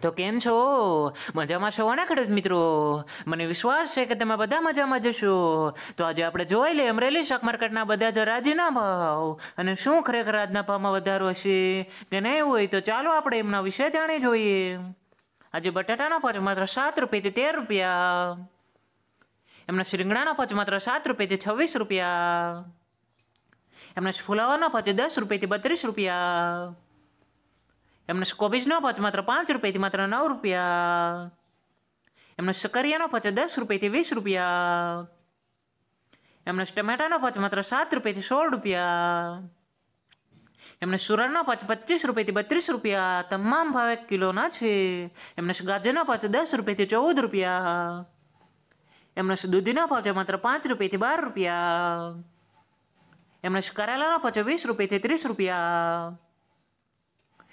તો કેમ છો મજામાં છો ના ખેડૂત મિત્રો મને વિશ્વાસ છે કે તમે બધા મજામાં જશો તો આજે આપણે જોઈ લઈએ અમરેલી શાક માર્કેટના બધા જ રાજીના ભાવ અને શું ખરેખર આજના ભાવમાં વધારો હશે કે નહીં હોય તો ચાલો આપણે એમના વિશે જાણી જોઈએ આજે બટાટાના ભાવ માત્ર સાત રૂપિયાથી તેર રૂપિયા એમના શિંગડાના ભાવ માત્ર સાત રૂપિયાથી છવ્વીસ રૂપિયા એમના ફુલાવાના ભાવ દસ રૂપિયાથી બત્રીસ રૂપિયા એમને કોબીજનો ખર્ચ માત્ર પાંચ રૂપિયાથી માત્ર નવ રૂપિયા એમનો સકરિયાનો ખર્ચ દસ રૂપિયાથી વીસ રૂપિયા એમનો ટમેટાનો ખર્ચ માત્ર સાત રૂપિયાથી સોળ રૂપિયા એમને સુરણનો પાંચ પચીસ રૂપિયાથી બત્રીસ રૂપિયા તમામ ભાવે કિલોના છે એમને ગાજરના પાંચ દસ રૂપિયાથી ચૌદ રૂપિયા એમને દૂધીના પાંચ માત્ર પાંચ રૂપિયાથી બાર રૂપિયા એમને કરેલાના પાંચ વીસ રૂપિયાથી ત્રીસ રૂપિયા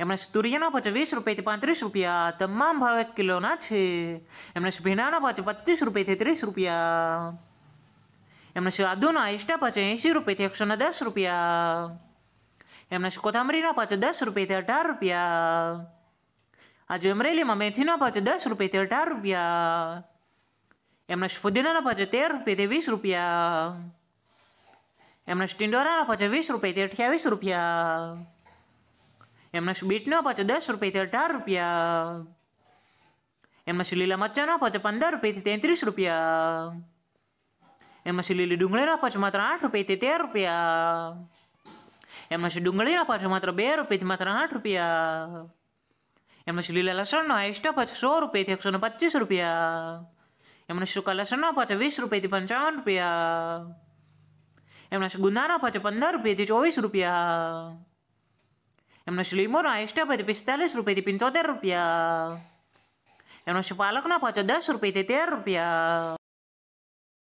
એમણે તુરિયાના ભાવ વીસ રૂપિયાથી પાંત્રીસ રૂપિયા તમામ ભાવ એક કિલોના છે એમણે ભીંડાના ભાવ પચીસ રૂપિયાથી ત્રીસ રૂપિયા એમણે આદુના એસ્ટા ભાવ એંસી રૂપિયાથી એકસો દસ રૂપિયા એમણે કોથામરીના ભાવ દસ રૂપિયાથી અઢાર રૂપિયા આજે અમરેલીમાં મેથીના ભાવ દસ રૂપિયાથી અઢાર રૂપિયા એમણે ફુદીનાના ભાવ તેર રૂપિયાથી વીસ રૂપિયા એમણે સ્ટીન્ડોરાના ભાવ વીસ રૂપિયાથી અઠ્યાવીસ રૂપિયા એમને બીટ ન પહોંચે દસ રૂપિયાથી અઢાર રૂપિયા એમાં લીલા મરચા ન પહોંચે પંદર રૂપિયાથી તેત્રીસ રૂપિયા એમાં લીલી ડુંગળી ન પહોંચે માત્ર આઠ રૂપિયાથી તેર રૂપિયા એમાં ડુંગળી ન પહોંચે માત્ર બે રૂપિયાથી માત્ર આઠ રૂપિયા એમાં લીલા લસણનો એક્સ્ટ્રા પાછો સો રૂપિયાથી એકસો ને પચીસ રૂપિયા એમને સુકા લસણના પાછો વીસ રૂપિયાથી પંચાવન રૂપિયા એમના ગુંદાના પાછો પંદર રૂપિયાથી ચોવીસ રૂપિયા lima να είστε από επιστέλες ρουπέτη πιντσότε ρουπιά. Έμνος υπάλλοκ να πατσοντάς ρουπέτη τέρ ρουπιά.